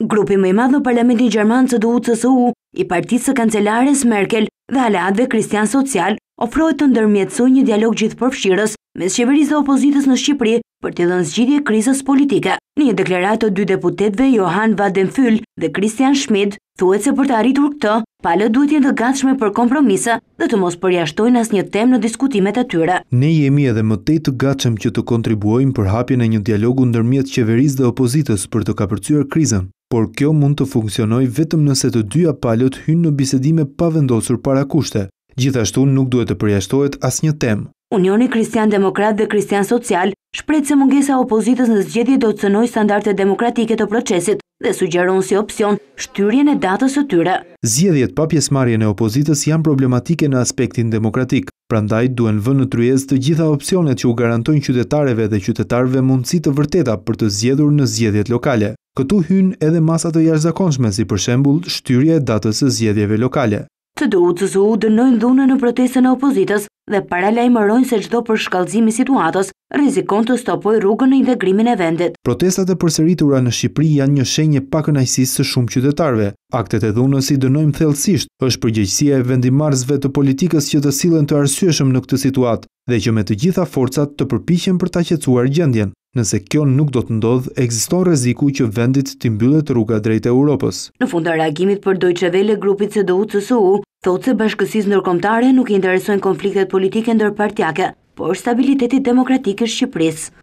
Grupi më i madhë në Parlamentin Gjerman të duhu të suhu i partisë të kancelares Merkel dhe dhe Kristian Social ofrojë të ndërmjetësu një dialog gjithë përfshirës me shqeveris dhe opozitës në Shqipëri për të dhënë zgjidje krizës politike. Një deklaratë të dy deputetve Johan Vadenfyll dhe Kristian Schmid thuet se për të arritur këtë, palët duhet jenë të gatshme për kompromisa dhe të mos përjashtojnë as një tem në diskutimet tyre. Ne jemi edhe mëtej të gatshme që të kontribuojmë për hapjën e një dialogu ndërmjet qeveris dhe opozitës për të kapërcyrë krizën por kjo mund të funksionoj vetëm nëse të dyja palët hynë në bisedime pa vendosur para kushte. Gjithashtu nuk duhet të përjashtohet asnjë temë. Unioni Kristian Demokrat dhe Kristian Social shpret se mungesa opozitës në zgjedhje do të cënoj standarte demokratike të procesit dhe sugjeron si opcion shtyrjen e datës të tyre. Zgjedhjet pa pjesmarje në opozitës janë problematike në aspektin demokratik, prandaj duen vë në tryez të gjitha opcionet që u garantojnë qytetareve dhe qytetarve mundësi të vërteta për të zgjedhur në zgjedhjet lokale. Këtu hyn edhe masat e jashtëzakonshme si për shembull shtyrja e datës së zgjedhjeve lokale. Të DUCS u dënojnë dhunën në protestën e opozitës dhe paralajmërojnë se çdo përshkallëzim i situatës rrezikon të stopojë rrugën në integrimin e vendit. Protestat e përsëritura në Shqipëri janë një shenjë pakënaqësisë së shumë qytetarëve. Aktet e dhunës i dënojmë thellësisht. Është përgjegjësia e vendimarrësve të politikës që të sillen të arsyeshëm në këtë situatë dhe që me të gjitha forcat të përpiqen për ta qetësuar gjendjen. Nëse kjo nuk do të ndodhë, ekziston rreziku që vendit të mbyllet rruga drejt Europës. Në fund të reagimit për Deutsche Welle grupi CDU-CSU thotë se bashkësis ndërkombëtare nuk i interesojnë konfliktet politike ndër por stabiliteti demokratik i Shqipërisë.